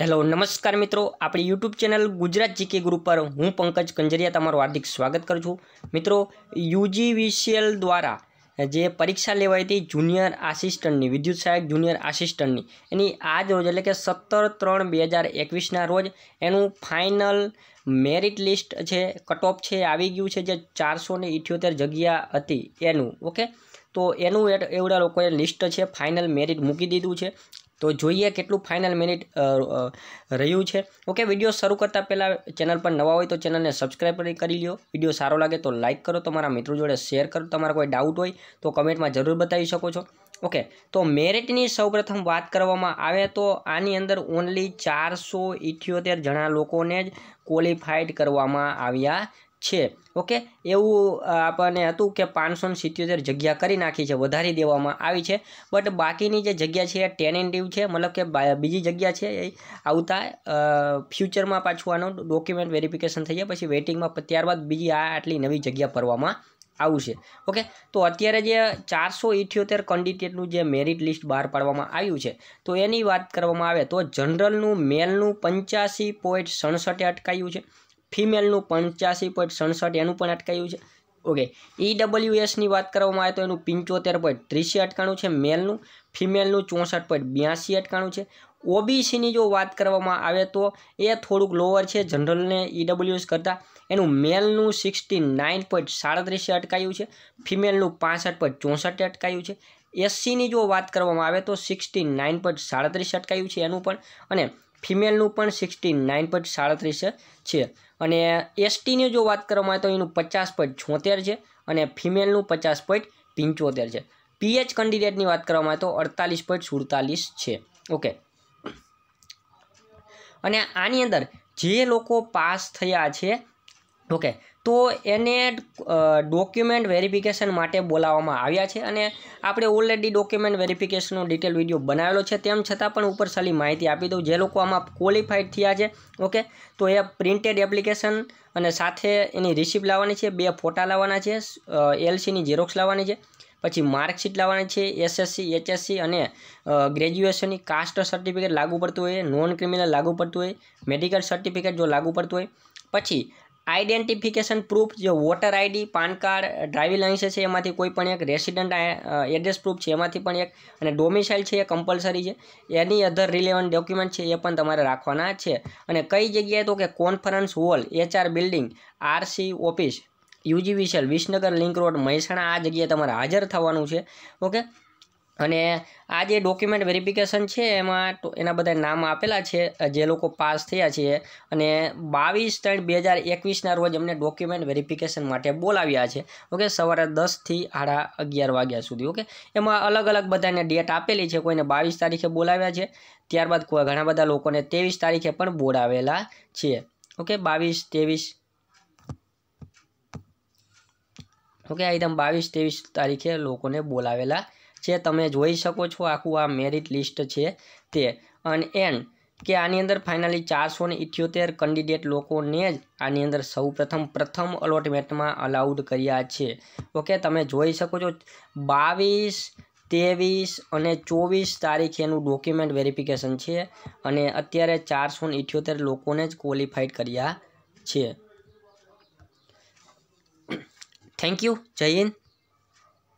hello નમસ્કાર મિત્રો આપણી YouTube channel Gujarat GK group પર હું પંકજ કંજરિયા તમારું હાર્દિક સ્વાગત કરું છું મિત્રો યુજીવીસીએલ દ્વારા જે પરીક્ષા લેવાઈ હતી જુનિયર આસિસ્ટન્ટની વિદ્યુત સહાયક જુનિયર આસિસ્ટન્ટની એની આજ રોજ એટલે કે સત્તર ત્રણ બે હજાર એકવીસના રોજ એનું ફાઇનલ મેરિટ લિસ્ટ છે કટઓફ છે આવી ગયું છે જે ચારસો ને ઇઠ્યોતેર જગ્યા હતી એનું ઓકે તો એનું એવડા લોકોએ લિસ્ટ છે ફાઇનલ મેરિટ મૂકી દીધું છે તો જોઈએ કેટલું ફાઇનલ મિનિટ રહ્યું છે ઓકે વિડીયો શરૂ કરતા પહેલાં ચેનલ પર નવા હોય તો ચેનલને સબસ્ક્રાઈબ કરી લ્યો વિડીયો સારો લાગે તો લાઇક કરો તમારા મિત્રો જોડે શેર કરો તમારા કોઈ ડાઉટ હોય તો કમેન્ટમાં જરૂર બતાવી શકો છો ઓકે તો મેરિટની સૌપ્રથમ વાત કરવામાં આવે તો આની અંદર ઓનલી ચારસો ઇઠ્યોતેર જણા લોકોને જ ક્વોલિફાઈડ કરવામાં આવ્યા છે ઓકે એવું આપણને હતું કે પાંચસો સિત્યોતેર જગ્યા કરી નાખી છે વધારી દેવામાં આવી છે બટ બાકીની જે જગ્યા છે એ ટેનેન્ટિવ છે મતલબ કે બીજી જગ્યા છે એ આવતા ફ્યુચરમાં પાછું આનું ડોક્યુમેન્ટ વેરિફિકેશન થઈ જાય પછી વેઇટિંગમાં ત્યારબાદ બીજી આ આટલી નવી જગ્યા ભરવામાં આવશે ઓકે તો અત્યારે જે ચારસો ઇઠ્યોતેર કેન્ડિડેટનું જે મેરિટ લિસ્ટ બહાર પાડવામાં આવ્યું છે તો એની વાત કરવામાં આવે તો જનરલનું મેલનું પંચ્યાસી પોઈન્ટ સડસઠે અટકાયું છે ફિમેલનું પંચ્યાસી પોઈન્ટ સડસઠ એનું પણ અટકાયું છે ઓકે ઈ ડબલ્યુએસની વાત કરવામાં આવે તો એનું પંચોતેર પોઈન્ટ ત્રીસી અટકાણું છે મેલનું ફિમેલનું ચોસઠ પોઈન્ટ બ્યાસી અટકાણું છે ઓબીસીની જો વાત કરવામાં આવે તો એ થોડુંક લોઅર છે જનરલને ઈડબ્લ્યુએસ e કરતાં એનું મેલનું સિક્સટી નાઇન પોઈન્ટ સાડત્રીસે અટકાયું છે ફિમેલનું પાસઠ પોઈન્ટ ચોસઠે અટકાયું છે એસસીની જો વાત કરવામાં આવે તો સિક્સટી નાઇન પોઈન્ટ સાડત્રીસ અટકાયું છે એનું પણ અને ફિમેલનું પણ સિક્સટી નાઇન પોઈન્ટ સાડત્રીસે છે અને એસટીની જો વાત કરવામાં આવે તો એનું પચાસ પોઈન્ટ છોતેર છે અને ફિમેલનું પચાસ પોઈન્ટ પંચોતેર છે પીએચ કેન્ડિડેટની વાત કરવામાં આવે તો અડતાલીસ પોઈન્ટ સુડતાલીસ છે ઓકે અને આની અંદર જે લોકો પાસ થયા છે ઓકે તો એને ડોક્યુમેન્ટ વેરિફિકેશન માટે બોલાવવામાં આવ્યા છે અને આપણે ઓલરેડી ડોક્યુમેન્ટ વેરિફિકેશનનો ડિટેલ વિડીયો બનાવેલો છે તેમ છતાં પણ ઉપર સલી માહિતી આપી દઉં જે લોકો આમાં ક્વોલિફાઈડ થયા છે ઓકે તો એ પ્રિન્ટેડ એપ્લિકેશન અને સાથે એની રિસિપ્ટ લાવવાની છે બે ફોટા લાવવાના છે એલસીની ઝેરોક્સ લાવવાની છે પછી માર્કશીટ લાવવાની છે એસએસસી એચએસસી અને ગ્રેજ્યુએશનની કાસ્ટ સર્ટિફિકેટ લાગુ પડતું હોય નોન ક્રિમિનલ લાગુ પડતું હોય મેડિકલ સર્ટિફિકેટ જો લાગુ પડતું હોય પછી આઈડેન્ટિફિકેશન પ્રૂફ જે voter ID PAN card driving licence છે એમાંથી કોઈ પણ એક રેસિડન્ટ એડ્રેસ પ્રૂફ છે એમાંથી પણ એક અને ડોમિસાઇલ છે એ કમ્પલસરી છે એની અધર રિલેવન્ટ ડોક્યુમેન્ટ છે એ પણ તમારે રાખવાના છે અને કઈ જગ્યાએ તો કે conference hall HR building RC office UG UGVCL Visnagar link road Mehsana આ જગ્યાએ તમારે હાજર થવાનું છે ઓકે અને આ જે ડોક્યુમેન્ટ વેરિફિકેશન છે એમાં તો એના બધા નામ આપેલા છે જે લોકો પાસ થયા છે અને બાવીસ ત્રણ બે હજાર એકવીસના રોજ એમને ડોક્યુમેન્ટ વેરિફિકેશન માટે બોલાવ્યા છે ઓકે સવારે દસથી સાડા અગિયાર વાગ્યા સુધી ઓકે એમાં અલગ અલગ બધાને ડેટ આપેલી છે કોઈને બાવીસ તારીખે બોલાવ્યા છે ત્યારબાદ કોઈ ઘણા બધા લોકોને ત્રેવીસ તારીખે પણ બોલાવેલા છે ઓકે બાવીસ ત્રેવીસ ઓકે આ એકદમ બાવીસ ત્રેવીસ તારીખે લોકોને બોલાવેલા જે તમે જોઈ શકો છો આખું આ મેરિટ લિસ્ટ છે તે અને એન કે આની અંદર ફાઇનલી ચારસો ને ઇઠ્યોતેર કેન્ડિડેટ લોકોને જ આની અંદર સૌ પ્રથમ પ્રથમ અલોટમેન્ટમાં અલાઉડ કર્યા છે ઓકે તમે જોઈ શકો છો બાવીસ ત્રેવીસ અને ચોવીસ તારીખે એનું ડોક્યુમેન્ટ વેરિફિકેશન છે અને અત્યારે ચારસો ઇઠ્યોતેર લોકોને જ ક્વોલિફાઈડ કર્યા છે થેન્ક યુ જય હિન્દ